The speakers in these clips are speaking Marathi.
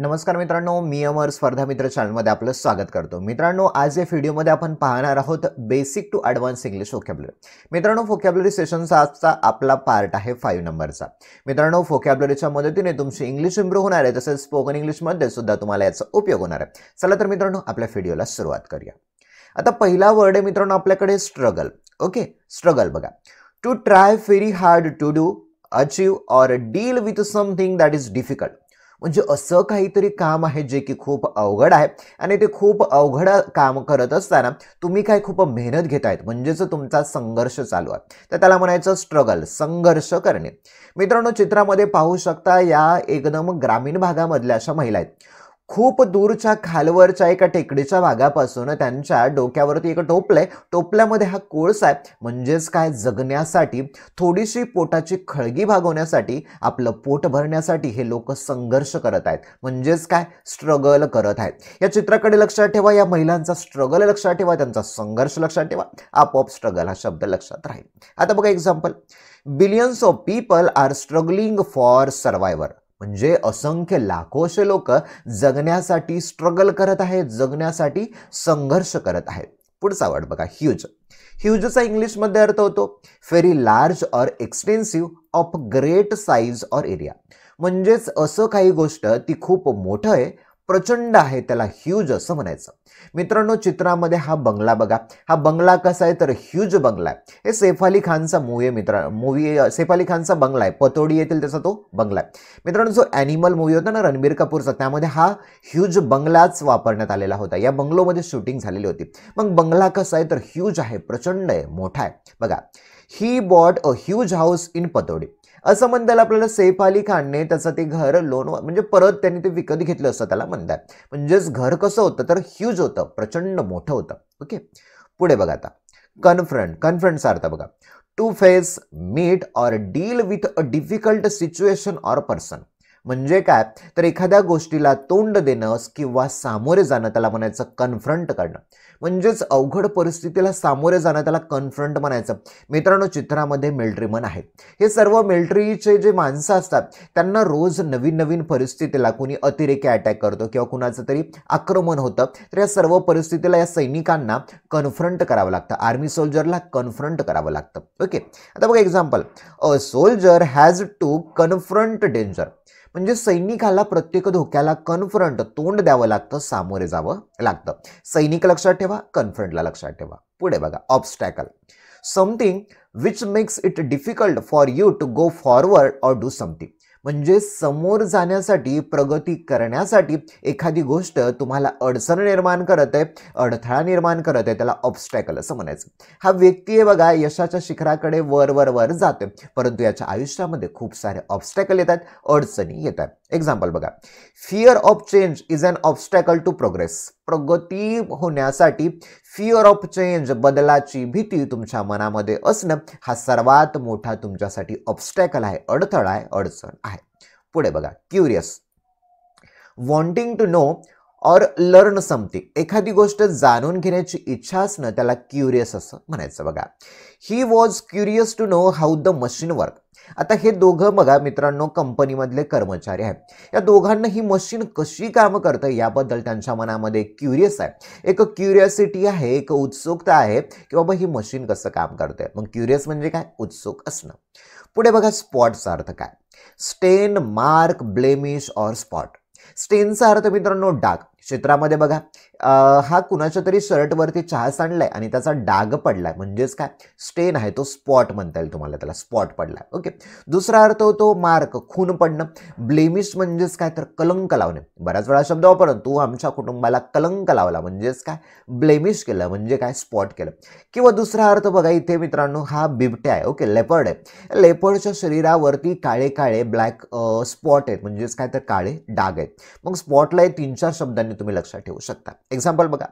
नमस्कार मित्रांनो मी अमर स्पर्धा मित्र चॅनलमध्ये आपलं स्वागत करतो मित्रांनो आज या व्हिडिओमध्ये आपण पाहणार आहोत basic to advance English vocabulary मित्रांनो फोकॅब्लरी सेशनचा आजचा आपला पार्ट आहे फाईव्ह नंबरचा मित्रांनो फोकॅब्लरीच्या मदतीने तुमची इंग्लिश इम्प्रूव्ह होणार आहे तसेच स्पोकन इंग्लिशमध्ये सुद्धा तुम्हाला याचा उपयोग होणार आहे चला तर मित्रांनो आपल्या व्हिडिओला सुरुवात करूया आता पहिला वर्ड आहे मित्रांनो आपल्याकडे स्ट्रगल ओके स्ट्रगल बघा to try very hard to do achieve or deal with something that is difficult म्हणजे असं काहीतरी काम आहे जे की खूप अवघड आहे आणि ते खूप अवघड काम करत असताना तुम्ही काय खूप मेहनत घेतायत म्हणजेच तुमचा संघर्ष चालू आहे तर त्याला म्हणायचं स्ट्रगल संघर्ष करणे मित्रांनो चित्रामध्ये पाहू शकता या एकदम ग्रामीण भागामधल्या अशा महिला आहेत खूप दूरच्या खालवरच्या एका टेकडीच्या भागापासून त्यांच्या डोक्यावरती एक टोपलं आहे टोपल्यामध्ये हा कोळसा आहे म्हणजेच काय जगण्यासाठी थोडीशी पोटाची खळगी भागवण्यासाठी आपलं पोट भरण्यासाठी हे लोक संघर्ष करत आहेत म्हणजेच काय स्ट्रगल करत आहेत या चित्राकडे लक्षात ठेवा या महिलांचा स्ट्रगल लक्षात ठेवा त्यांचा संघर्ष लक्षात ठेवा आपोआप स्ट्रगल हा शब्द लक्षात राहील आता बघा example billions of people are struggling for survival म्हणजे असंख्य लाखोशे लोक जगण्यासाठी स्ट्रगल करत आहेत जगण्यासाठी संघर्ष करत आहेत पुढचा वर्ड बघा ह्यूज ह्यूजचा इंग्लिशमध्ये अर्थ होतो very large or extensive of great size or area म्हणजेच असं काही गोष्ट ती खूप मोठं आहे प्रचंड आहे त्याला ह्यूज असं म्हणायचं मित्रांनो चित्रामध्ये हा बंगला बघा हा बंगला कसा आहे तर ह्यूज बंगला आहे हे सैफ अली खानचा मूवी आहे मित्र मूवी सैफ अली खानचा बंगला आहे पतोडी येथील त्याचा तो बंगला आहे मित्रांनो जो ॲनिमल मूवी होता ना रणबीर कपूरचा त्यामध्ये हा ह्यूज बंगलाच वापरण्यात आलेला होता या बंगलोमध्ये शूटिंग झालेली होती मग बंगला कसा आहे तर ह्यूज आहे प्रचंड आहे मोठा आहे बघा he bought a huge house in Pataudi असं म्हणताल आपल्याला सैफ अली खानने त्याचं ते घर लोन म्हणजे परत त्यांनी ते विकत घेतलं असतं त्याला म्हणतात म्हणजेच घर कसं होतं तर ह्यूज होतं प्रचंड मोठं होतं ओके पुढे बघा आता कन्फ्रंट कन्फ्रंट सारता बघा to face meet or deal with a difficult situation or person म्हणजे काय तर एखाद्या गोष्टीला तोंड देणं किंवा सामोरे जाणं त्याला म्हणायचं कन्फ्रंट करणं म्हणजेच अवघड परिस्थितीला सामोरे जाणं त्याला कन्फ्रंट म्हणायचं मित्रांनो चित्रामध्ये मिल्ट्रीमन आहेत हे सर्व मिल्ट्रीचे जे माणसं असतात त्यांना रोज नवीन नवीन परिस्थितीला कुणी अतिरेकी अटॅक करतो किंवा कुणाचं तरी आक्रमण होतं तर या सर्व परिस्थितीला या सैनिकांना कन्फ्रंट करावं लागतं आर्मी सोल्जरला कन्फ्रंट करावं लागतं ओके आता बघा example a soldier has to confront danger म्हणजे सैनिकाला प्रत्येक धोक्याला कन्फ्रंट तोंड द्यावं लागतं सामोरे जावं लागतं सैनिक लक्षात ठेवा कन्फ्रंटला लक्षात ठेवा पुढे बघा obstacle something which makes it difficult for you to go forward or do something म्हणजे समोर जाण्यासाठी प्रगती करण्यासाठी एखादी गोष्ट तुम्हाला अडचण निर्माण करत आहे अडथळा निर्माण करत आहे त्याला ऑबस्टॅकल असं म्हणायचं हा व्यक्ती आहे बघा यशाच्या शिखराकडे वर वर वर जातो परंतु याच्या आयुष्यामध्ये खूप सारे ऑब्स्टॅकल येतात अडचणी येतात एक्झाम्पल बघा fear of change is an obstacle to progress प्रगती होण्यासाठी फिअर ऑफ चेंज बदलाची भीती तुमच्या मनामध्ये असणं हा सर्वात मोठा तुमच्यासाठी ऑबस्टॅकल आहे अडथळा आहे अडचण आहे पुढे बघा curious wanting to know or learn something एखादी गोष्ट जाणून घेण्याची इच्छा असणं त्याला क्युरियस असं म्हणायचं बघा he was curious to know how the machine work आता हे दोघं बघा मित्रांनो कंपनीमधले कर्मचारी आहेत या दोघांना ही मशीन कशी काम करतं याबद्दल त्यांच्या मनामध्ये क्युरियस आहे एक क्युरियसिटी आहे एक उत्सुकता आहे की बाबा ही मशीन कसं काम करते मग क्युरियस म्हणजे काय उत्सुक असणं पुढे बघा स्पॉटचा अर्थ काय stain mark blemish or spot स्टेनचा अर्थ मित्रांनो डाग क्षेत्रामध्ये बघा हा कुणाच्या तरी शर्टवरती चहा सांडलाय आणि त्याचा डाग पडलाय म्हणजेच काय स्टेन आहे तो स्पॉट म्हणता येईल तुम्हाला त्याला स्पॉट पडलाय ओके दुसरा अर्थ होतो मार्क खून पडणं ब्लेमिश म्हणजेच काय तर कलंक लावणे बऱ्याच वेळा शब्द वापरतो तू आमच्या कुटुंबाला कलंक लावला म्हणजेच काय ब्लेमिश केलं म्हणजे काय स्पॉट केलं किंवा दुसरा अर्थ बघा इथे मित्रांनो हा बिबट्या आहे ओके लेपर्ड आहे लेपर्डच्या शरीरावरती काळे काळे ब्लॅक स्पॉट आहेत म्हणजेच काय तर काळे डाग आहेत मग स्पॉटला तीन चार शब्दांनी तुम्ही लक्षात ठेवू शकता एक्झाम्पल बघा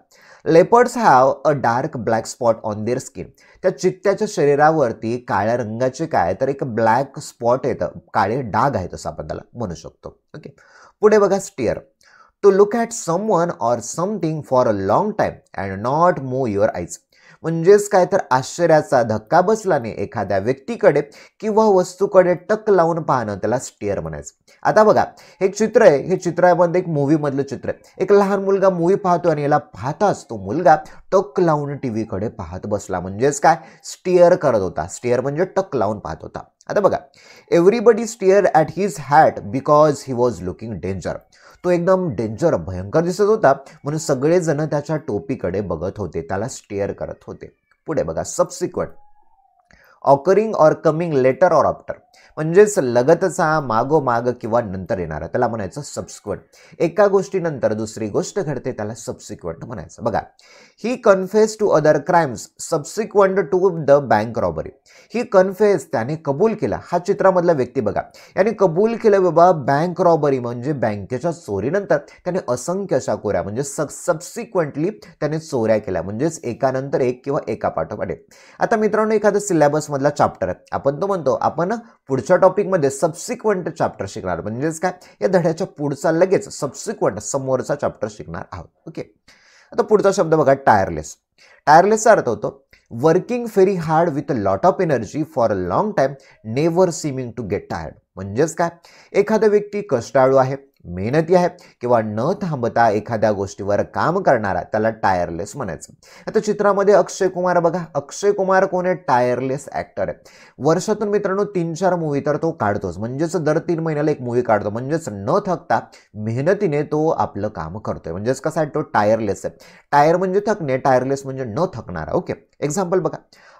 leopards have a dark black spot on their skin त्या चित्त्याच्या शरीरावरती काळ्या रंगाचे काय तर एक ब्लॅक स्पॉट येतं काळे डाग आहेत असं आपण त्याला म्हणू शकतो ओके पुढे बघा stare to look at someone or something for a long time and not move your eyes म्हणजेच काय तर आश्चर्याचा धक्का नाही एखाद्या व्यक्तीकडे किंवा वस्तूकडे टक लावून पाहणं त्याला स्टिअर म्हणायचं आता बघा हे चित्र आहे हे चित्रामध्ये एक मूवीमधलं चित्र आहे एक लहान मुलगा मूवी पाहतो आणि याला पाहताच तो मुलगा टक लावून टी व्हीकडे पाहत बसला म्हणजेच काय स्टिअर करत होता स्टिअर म्हणजे टक लावून पाहत होता आता बघा everybody stare at his hat because he was looking danger तो एकदम डेंजर भयंकर दिसत होता म्हणून सगळेजण त्याच्या टोपीकडे बघत होते त्याला स्टेअर करत होते पुढे बघा subsequent occurring or coming later or after म्हणजेच लगतचा मागोमाग किंवा नंतर येणारा त्याला म्हणायचं सबस्क्वट एका गोष्टीनंतर दुसरी गोष्ट घडते त्याला सबसिक्वंट म्हणायचं बघा he confess to other crimes subsequent to the bank robbery he confess त्याने कबूल केला हा चित्रामधला व्यक्ती बघा याने कबूल केलं बाबा बँक रॉबरी म्हणजे बँकेच्या चोरीनंतर त्याने असंख्य अशा कोऱ्या म्हणजे स सबसिक्वंटली त्याने चोऱ्या केल्या म्हणजेच एकानंतर एक किंवा एका पाठोपाठे आता मित्रांनो एखादा सिलेबसमधला चाप्टर आहे आपण तो म्हणतो आपण पुढच्या टॉपिकमध्ये सबसिक्वंट चॅप्टर शिकणार म्हणजेच काय या धड्याच्या पुढचा लगेच सबसिक्वंट समोरचा चॅप्टर शिकणार आहोत ओके आता पुढचा शब्द बघा टायरलेस टायरलेसचा अर्थ होतो working very hard with a lot of energy for a long time never seeming to get tired म्हणजेच काय एखादा व्यक्ती कष्टाळू आहे मेहनती आहे किंवा न थांबता एखाद्या गोष्टीवर काम करणारा त्याला टायरलेस म्हणायचं आता चित्रामध्ये अक्षय कुमार बघा अक्षय कुमार कोण आहे टायरलेस ॲक्टर आहे वर्षातून मित्रांनो तीन चार मूवी तर तो काढतोच म्हणजेच दर तीन महिन्याला एक मूवी काढतो म्हणजेच न थकता मेहनतीने तो आपलं काम करतोय म्हणजेच कसा आहे तो टायरलेस आहे टायर म्हणजे थकणे टायरलेस म्हणजे न थकणारा ओके एक्झाम्पल बघा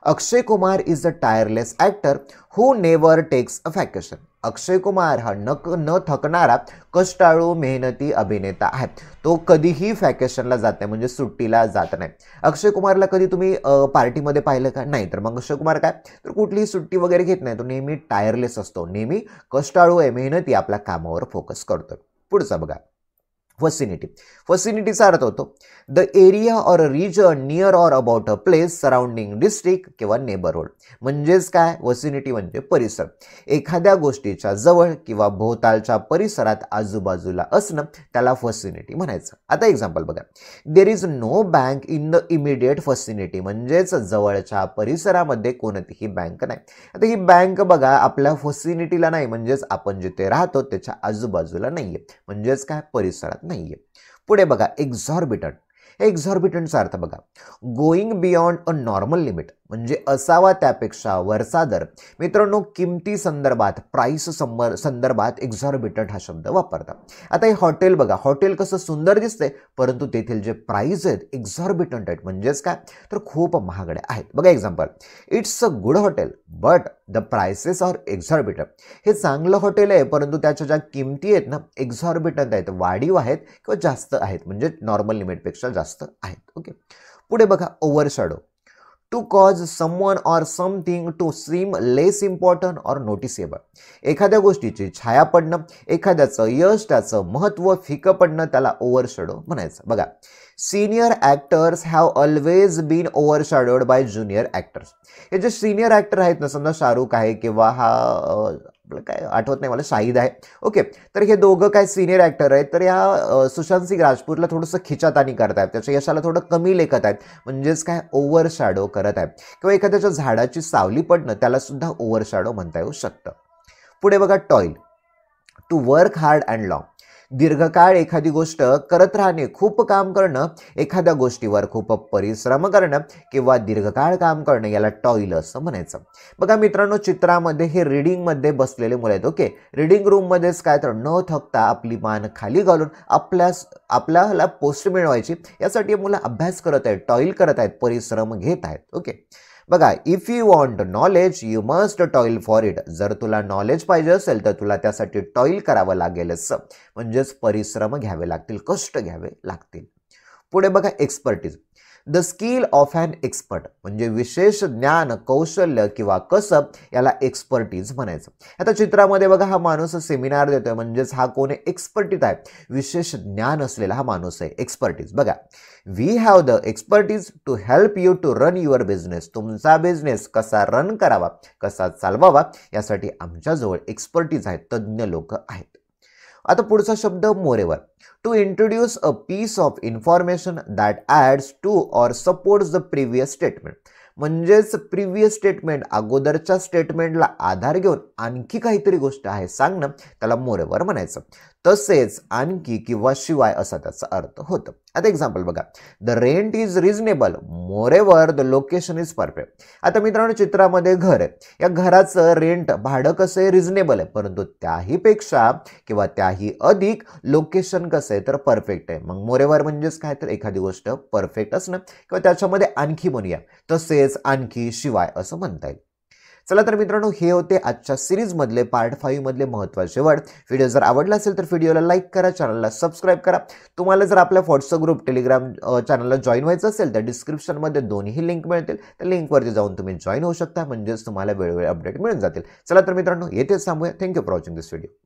Akshay Kumar is a tireless actor who never takes a vacation Akshay Kumar हा नक न थकणारा कष्टाळू मेहनती अभिनेता आहे तो कधीही फॅकेशनला जात नाही म्हणजे सुट्टीला जात नाही अक्षय कुमारला कधी तुम्ही पार्टीमध्ये पाहिलं का नाही तर मग अक्षय कुमार काय तर कुठलीही सुट्टी वगैरे घेत नाही तो नेहमी टायरलेस असतो नेहमी कष्टाळू आहे मेहनती आपल्या कामावर फोकस करतो पुढचा बघा फसिनिटी फसिनिटीचा अर्थ होतो the area or a region near or about a place surrounding district किंवा नेबरहूड म्हणजेच काय वसिनिटी म्हणजे परिसर एखाद्या गोष्टीच्या जवळ किंवा भोवतालच्या परिसरात आजूबाजूला असणं त्याला फसिनिटी म्हणायचं आता एक्झाम्पल बघा there is no bank in the immediate vicinity म्हणजेच जवळच्या परिसरामध्ये कोणतीही बँक नाही आता ही बँक बघा आपल्या फसिनिटीला नाही म्हणजेच आपण जिथे राहतो त्याच्या आजूबाजूला नाही आहे म्हणजेच काय परिसरात नाही पुढे बघा एक्झॉर्बिटंट एक्झॉर्बिटंटचा अर्थ बघा going beyond a normal limit म्हणजे असावा त्यापेक्षा वरचा दर मित्रांनो किमती संदर्भात प्राईस संदर्भात एक्झॉर्बिटंट हा शब्द वापरतात आता हे हॉटेल बघा हॉटेल कसं सुंदर दिसते परंतु तेथील जे प्राइस आहेत एक्झॉर्बिटंट आहेत म्हणजेच काय तर खूप महागड्या आहेत बघा example it's a good hotel but the prices are exorbitant हे चांगलं हॉटेल आहे परंतु त्याच्या ज्या किमती आहेत ना एक्झॉर्बिटंट आहेत वाढीव आहेत किंवा जास्त आहेत म्हणजे नॉर्मल लिमिटपेक्षा जास्त आहेत ओके पुढे बघा overshadow to cause someone or something to seem less important or noticeable एखाद्या गोष्टीची छाया पडणं एखाद्याचं यश त्याचं महत्त्व फिकं पडणं त्याला ओव्हरशॅडो म्हणायचं बघा senior actors have always been overshadowed by junior actors हे जे सिनियर ॲक्टर आहेत ना समजा शाहरुख आहे किंवा हा काय आठवत नाही मला शाहिद आहे ओके तर हे दोघं काय सिनियर ॲक्टर आहेत तर या सुशांत सिंग राजपूतला थोडंसं खिचातानी करत आहेत त्याच्या यशाला थोडं कमी लेखत आहेत म्हणजेच काय ओव्हर शॅडो करत आहेत किंवा एखाद्याच्या झाडाची सावली पडणं त्यालासुद्धा ओव्हर शॅडो म्हणता येऊ शकतं पुढे बघा toil to work hard and long दीर्घकाळ एखादी गोष्ट करत राहणे खूप काम करणं एखाद्या गोष्टीवर खूप परिश्रम करणं किंवा दीर्घकाळ काम करणं याला टॉईल असं म्हणायचं बघा मित्रांनो चित्रामध्ये हे रिडिंगमध्ये बसलेले मुलं आहेत ओके रिडिंग रूममध्येच काय तर न थकता आपली मान खाली घालून आपल्या आपल्याला पोस्ट मिळवायची यासाठी मुलं अभ्यास करत आहेत टॉईल करत आहेत परिश्रम घेत आहेत ओके बघा if you want knowledge you must toil for it जर तुला नॉलेज पाहिजे असेल तर तुला त्यासाठी टॉईल करावं लागेलच म्हणजेच परिश्रम घ्यावे लागतील कष्ट घ्यावे लागतील पुढे बघा expertise the skill of an expert म्हणजे विशेष ज्ञान कौशल्य किंवा कसब याला एक्सपर्टीज म्हणायचं आता चित्रामध्ये बघा हा माणूस सेमिनार देतोय म्हणजेच हा कोण एक्सपर्टीज आहे विशेष ज्ञान असलेला हा माणूस आहे एक्सपर्टीज बघा we have the expertise to help you to run your business तुमचा बिझनेस कसा रन करावा कसा चालवावा यासाठी आमच्याजवळ एक्सपर्टीज आहेत तज्ज्ञ लोक आहेत आता पुढचा शब्द moreover to introduce a piece of information that adds to or supports the previous statement. म्हणजेच प्रिव्हियस स्टेटमेंट अगोदरच्या स्टेटमेंटला आधार घेऊन आणखी काहीतरी गोष्ट आहे सांगणं त्याला मोरेवर म्हणायचं तसेच आणखी किंवा शिवाय असा त्याचा अर्थ होतो आता एक्झाम्पल बघा the rent is reasonable moreover the location is perfect आता मित्रांनो चित्रामध्ये घर आहे या घराचं रेंट भाडं कसं आहे रिजनेबल आहे परंतु त्याहीपेक्षा किंवा त्याही अधिक लोकेशन कसं आहे तर परफेक्ट आहे मग मोरेवर म्हणजेच काय तर एखादी गोष्ट परफेक्ट असणं किंवा त्याच्यामध्ये आणखी म्हणूया तसेच आणखी शिवाय असं म्हणता येईल चला तर मित्रांनो हे होते आजच्या सिरीजमधले पार्ट फाईव्हमधले महत्त्वाचे वर्ड व्हिडिओ जर आवडला असेल तर व्हिडिओला लाईक करा चॅनलला सबस्क्राईब करा तुम्हाला जर आपल्या व्हॉट्सअप ग्रुप टेलिग्राम चॅनलला जॉईन व्हायचं असेल तर डिस्क्रिप्शनमध्ये दोन्ही लिंक मिळतील त्या लिंकवरती जाऊन तुम्ही जॉईन होऊ शकता म्हणजेच तुम्हाला वेळोवेळी अपडेट मिळून जातील चला तर मित्रांनो येथेच थांबूया thank you for watching this video